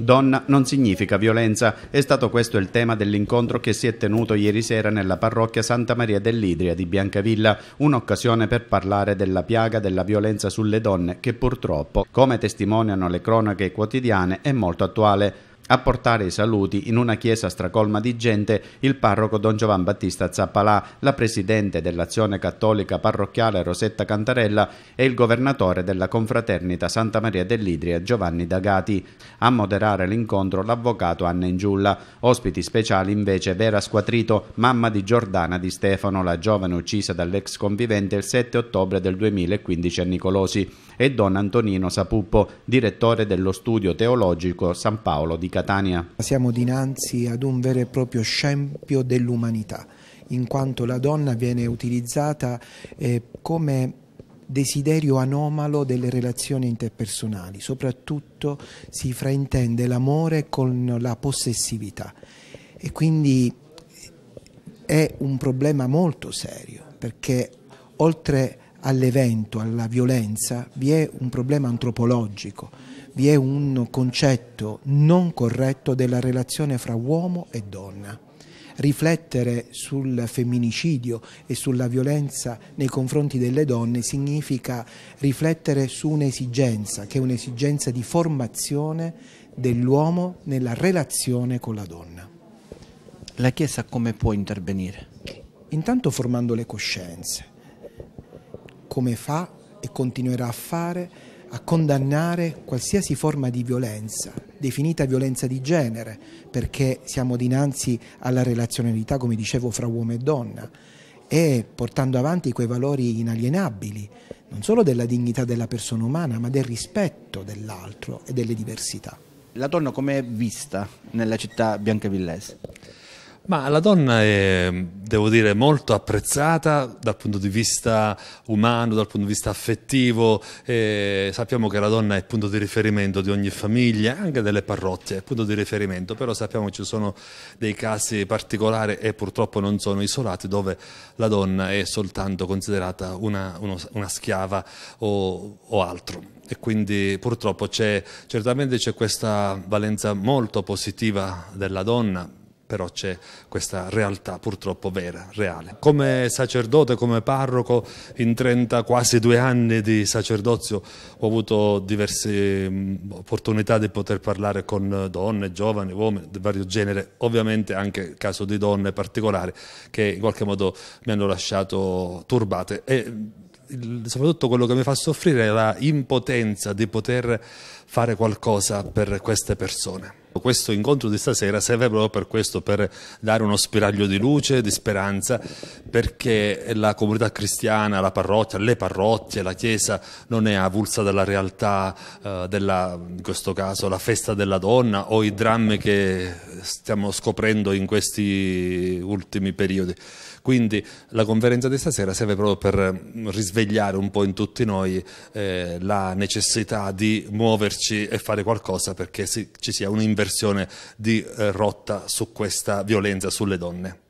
Donna non significa violenza, è stato questo il tema dell'incontro che si è tenuto ieri sera nella parrocchia Santa Maria dell'Idria di Biancavilla, un'occasione per parlare della piaga della violenza sulle donne che purtroppo, come testimoniano le cronache quotidiane, è molto attuale. A portare i saluti in una chiesa stracolma di gente il parroco Don Giovan Battista Zappalà, la presidente dell'azione cattolica parrocchiale Rosetta Cantarella e il governatore della confraternita Santa Maria dell'Idria Giovanni Dagati. A moderare l'incontro l'avvocato Anna Ingiulla, ospiti speciali invece Vera Squatrito, mamma di Giordana di Stefano, la giovane uccisa dall'ex convivente il 7 ottobre del 2015 a Nicolosi, e Don Antonino Sapuppo, direttore dello studio teologico San Paolo di Cantarella. Catania. Siamo dinanzi ad un vero e proprio scempio dell'umanità, in quanto la donna viene utilizzata eh, come desiderio anomalo delle relazioni interpersonali, soprattutto si fraintende l'amore con la possessività e quindi eh, è un problema molto serio perché oltre all'evento, alla violenza, vi è un problema antropologico vi è un concetto non corretto della relazione fra uomo e donna riflettere sul femminicidio e sulla violenza nei confronti delle donne significa riflettere su un'esigenza, che è un'esigenza di formazione dell'uomo nella relazione con la donna. La Chiesa come può intervenire? Intanto formando le coscienze, come fa e continuerà a fare a condannare qualsiasi forma di violenza, definita violenza di genere, perché siamo dinanzi alla relazionalità, come dicevo, fra uomo e donna, e portando avanti quei valori inalienabili, non solo della dignità della persona umana, ma del rispetto dell'altro e delle diversità. La donna come è vista nella città biancavillese? Ma la donna è, devo dire, molto apprezzata dal punto di vista umano, dal punto di vista affettivo. Eh, sappiamo che la donna è il punto di riferimento di ogni famiglia, anche delle parrocchie, è punto di riferimento, però sappiamo che ci sono dei casi particolari e purtroppo non sono isolati dove la donna è soltanto considerata una, uno, una schiava o, o altro e quindi purtroppo certamente c'è questa valenza molto positiva della donna, però c'è questa realtà purtroppo vera, reale. Come sacerdote, come parroco, in 30 quasi due anni di sacerdozio ho avuto diverse mm, opportunità di poter parlare con donne, giovani, uomini di vario genere, ovviamente anche il caso di donne particolari che in qualche modo mi hanno lasciato turbate e soprattutto quello che mi fa soffrire è la impotenza di poter fare qualcosa per queste persone questo incontro di stasera serve proprio per questo, per dare uno spiraglio di luce, di speranza, perché la comunità cristiana, la parrocchia, le parrocchie, la Chiesa non è avulsa dalla realtà eh, della, in questo caso, la festa della donna o i drammi che stiamo scoprendo in questi ultimi periodi. Quindi la conferenza di stasera serve proprio per risvegliare un po' in tutti noi eh, la necessità di muoverci e fare qualcosa perché ci sia un'inversione versione di eh, rotta su questa violenza sulle donne.